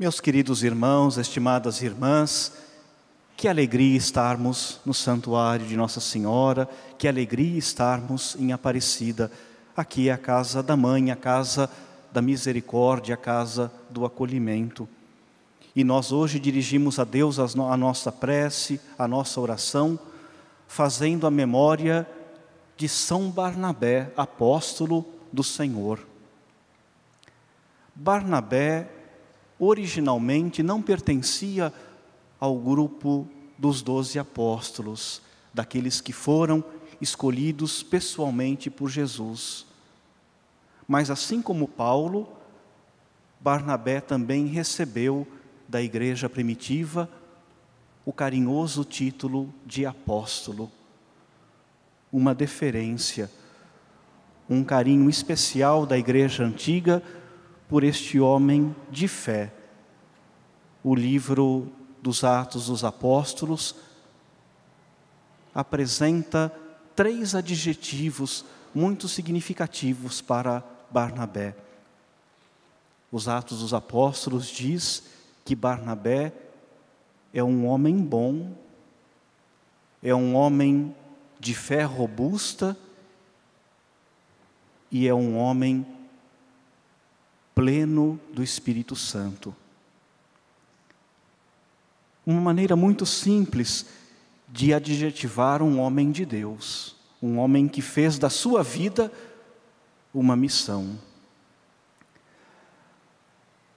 Meus queridos irmãos, estimadas irmãs, que alegria estarmos no santuário de Nossa Senhora, que alegria estarmos em Aparecida. Aqui é a casa da mãe, a casa da misericórdia, a casa do acolhimento. E nós hoje dirigimos a Deus a nossa prece, a nossa oração, fazendo a memória de São Barnabé, apóstolo do Senhor. Barnabé originalmente não pertencia ao grupo dos doze apóstolos, daqueles que foram escolhidos pessoalmente por Jesus. Mas assim como Paulo, Barnabé também recebeu da igreja primitiva o carinhoso título de apóstolo, uma deferência, um carinho especial da igreja antiga por este homem de fé o livro dos Atos dos Apóstolos apresenta três adjetivos muito significativos para Barnabé. Os Atos dos Apóstolos diz que Barnabé é um homem bom, é um homem de fé robusta e é um homem pleno do Espírito Santo uma maneira muito simples de adjetivar um homem de Deus, um homem que fez da sua vida uma missão.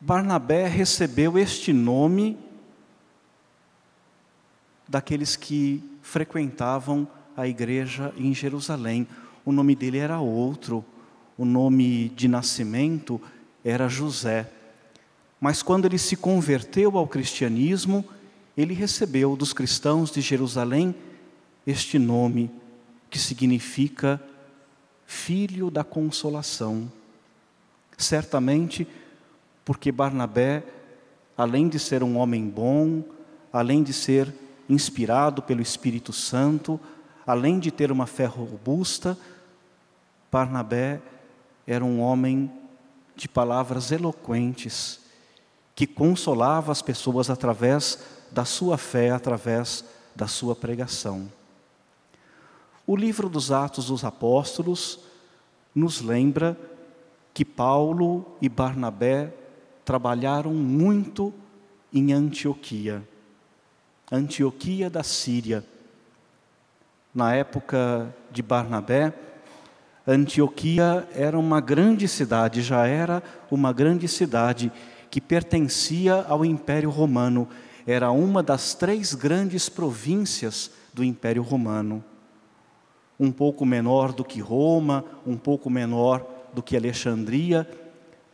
Barnabé recebeu este nome daqueles que frequentavam a igreja em Jerusalém. O nome dele era outro, o nome de nascimento era José. Mas quando ele se converteu ao cristianismo, ele recebeu dos cristãos de Jerusalém este nome que significa Filho da Consolação. Certamente, porque Barnabé, além de ser um homem bom, além de ser inspirado pelo Espírito Santo, além de ter uma fé robusta, Barnabé era um homem de palavras eloquentes, que consolava as pessoas através da sua fé através da sua pregação. O livro dos Atos dos Apóstolos nos lembra que Paulo e Barnabé trabalharam muito em Antioquia, Antioquia da Síria. Na época de Barnabé, Antioquia era uma grande cidade, já era uma grande cidade que pertencia ao Império Romano era uma das três grandes províncias do Império Romano. Um pouco menor do que Roma, um pouco menor do que Alexandria,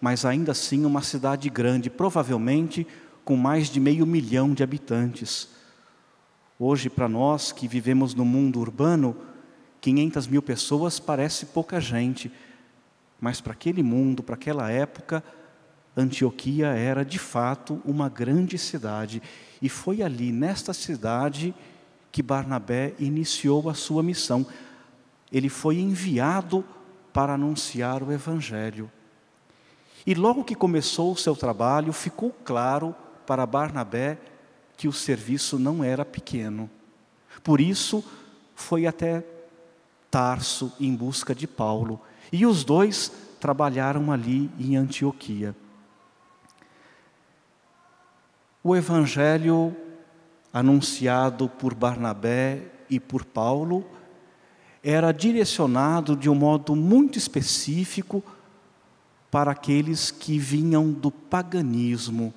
mas ainda assim uma cidade grande, provavelmente com mais de meio milhão de habitantes. Hoje, para nós que vivemos no mundo urbano, 500 mil pessoas parece pouca gente, mas para aquele mundo, para aquela época, Antioquia era de fato uma grande cidade e foi ali, nesta cidade, que Barnabé iniciou a sua missão. Ele foi enviado para anunciar o Evangelho. E logo que começou o seu trabalho, ficou claro para Barnabé que o serviço não era pequeno. Por isso, foi até Tarso em busca de Paulo. E os dois trabalharam ali em Antioquia o Evangelho anunciado por Barnabé e por Paulo era direcionado de um modo muito específico para aqueles que vinham do paganismo,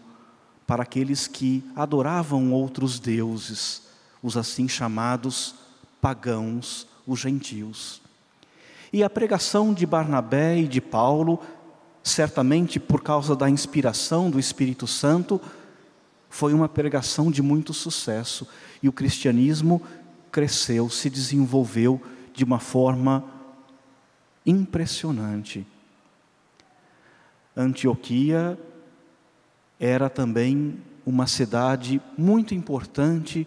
para aqueles que adoravam outros deuses, os assim chamados pagãos, os gentios. E a pregação de Barnabé e de Paulo, certamente por causa da inspiração do Espírito Santo, foi uma pregação de muito sucesso e o cristianismo cresceu, se desenvolveu de uma forma impressionante. Antioquia era também uma cidade muito importante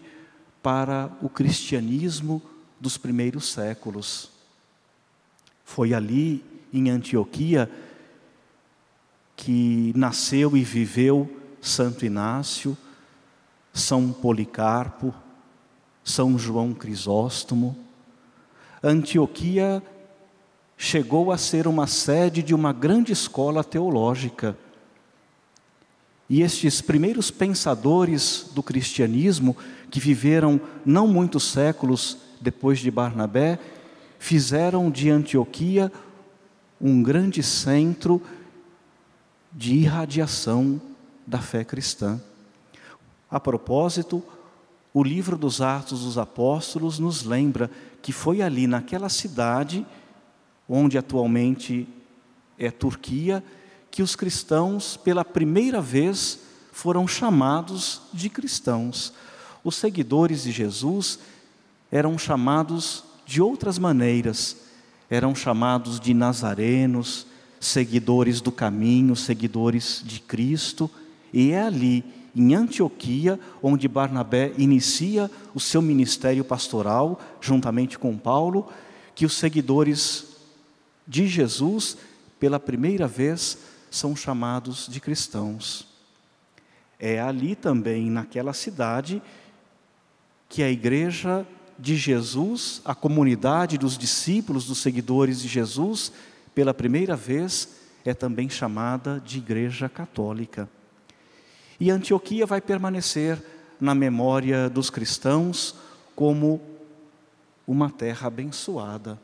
para o cristianismo dos primeiros séculos. Foi ali, em Antioquia, que nasceu e viveu Santo Inácio, São Policarpo, São João Crisóstomo. Antioquia chegou a ser uma sede de uma grande escola teológica. E estes primeiros pensadores do cristianismo, que viveram não muitos séculos depois de Barnabé, fizeram de Antioquia um grande centro de irradiação da fé cristã. A propósito, o livro dos Atos dos Apóstolos nos lembra que foi ali, naquela cidade, onde atualmente é Turquia, que os cristãos, pela primeira vez, foram chamados de cristãos. Os seguidores de Jesus eram chamados de outras maneiras, eram chamados de nazarenos, seguidores do caminho, seguidores de Cristo. E é ali, em Antioquia, onde Barnabé inicia o seu ministério pastoral, juntamente com Paulo, que os seguidores de Jesus, pela primeira vez, são chamados de cristãos. É ali também, naquela cidade, que a igreja de Jesus, a comunidade dos discípulos, dos seguidores de Jesus, pela primeira vez, é também chamada de Igreja Católica. E Antioquia vai permanecer na memória dos cristãos como uma terra abençoada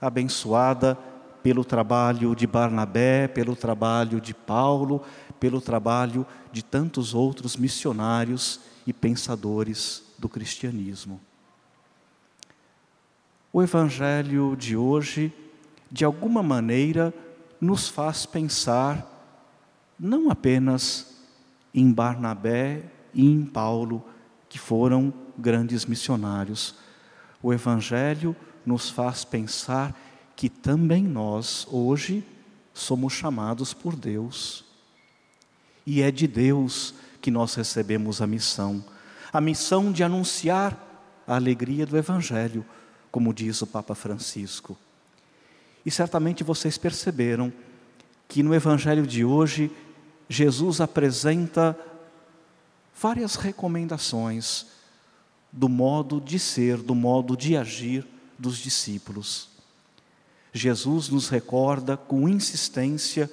abençoada pelo trabalho de Barnabé, pelo trabalho de Paulo, pelo trabalho de tantos outros missionários e pensadores do cristianismo. O Evangelho de hoje, de alguma maneira, nos faz pensar não apenas em Barnabé e em Paulo, que foram grandes missionários. O Evangelho nos faz pensar que também nós, hoje, somos chamados por Deus. E é de Deus que nós recebemos a missão a missão de anunciar a alegria do Evangelho, como diz o Papa Francisco. E certamente vocês perceberam que no Evangelho de hoje Jesus apresenta várias recomendações do modo de ser, do modo de agir dos discípulos. Jesus nos recorda com insistência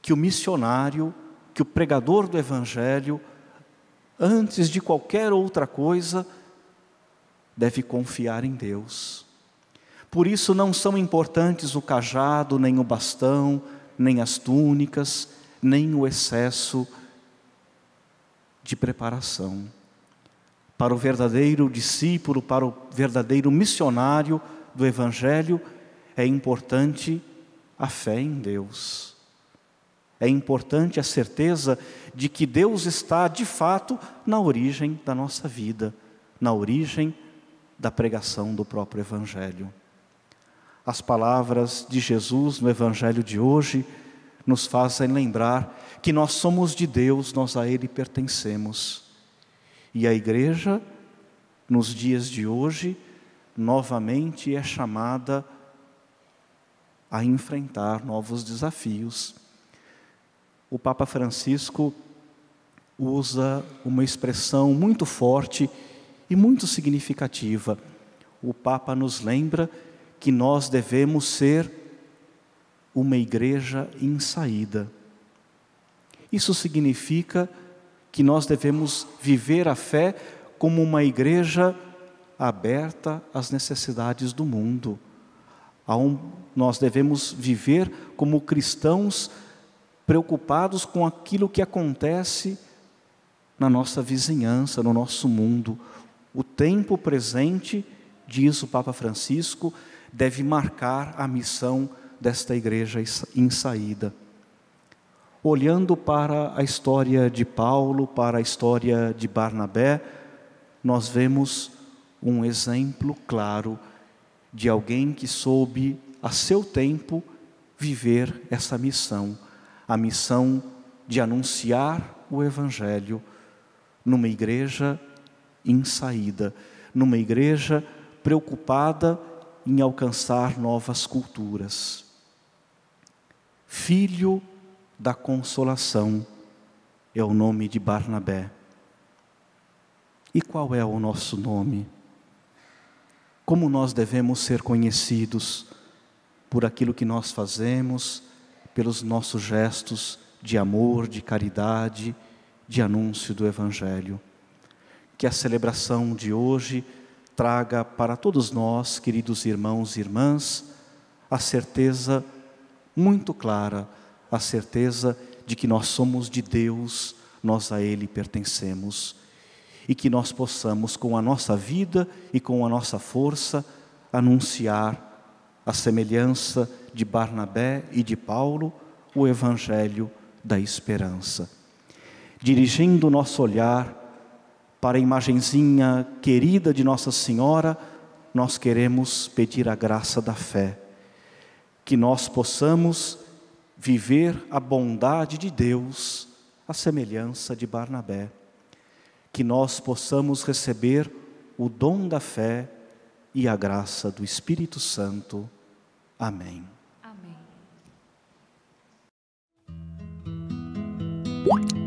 que o missionário, que o pregador do Evangelho, antes de qualquer outra coisa, deve confiar em Deus. Por isso não são importantes o cajado, nem o bastão, nem as túnicas, nem o excesso de preparação. Para o verdadeiro discípulo, para o verdadeiro missionário do Evangelho, é importante a fé em Deus. É importante a certeza de que Deus está, de fato, na origem da nossa vida, na origem da pregação do próprio Evangelho. As palavras de Jesus no Evangelho de hoje nos fazem lembrar que nós somos de Deus, nós a Ele pertencemos. E a igreja, nos dias de hoje, novamente é chamada a enfrentar novos desafios. O Papa Francisco usa uma expressão muito forte e muito significativa. O Papa nos lembra que nós devemos ser uma igreja em saída. Isso significa que nós devemos viver a fé como uma igreja aberta às necessidades do mundo. Nós devemos viver como cristãos preocupados com aquilo que acontece na nossa vizinhança, no nosso mundo. O tempo presente, diz o Papa Francisco, deve marcar a missão desta igreja em saída. Olhando para a história de Paulo, para a história de Barnabé, nós vemos um exemplo claro de alguém que soube, a seu tempo, viver essa missão, a missão de anunciar o Evangelho numa igreja em saída, numa igreja preocupada em alcançar novas culturas. Filho da consolação é o nome de Barnabé. E qual é o nosso nome? Como nós devemos ser conhecidos por aquilo que nós fazemos, pelos nossos gestos de amor, de caridade, de anúncio do Evangelho. Que a celebração de hoje traga para todos nós, queridos irmãos e irmãs, a certeza de muito clara a certeza de que nós somos de Deus, nós a Ele pertencemos e que nós possamos, com a nossa vida e com a nossa força, anunciar a semelhança de Barnabé e de Paulo, o Evangelho da esperança. Dirigindo o nosso olhar para a imagenzinha querida de Nossa Senhora, nós queremos pedir a graça da fé que nós possamos viver a bondade de Deus, a semelhança de Barnabé, que nós possamos receber o dom da fé e a graça do Espírito Santo. Amém. Amém.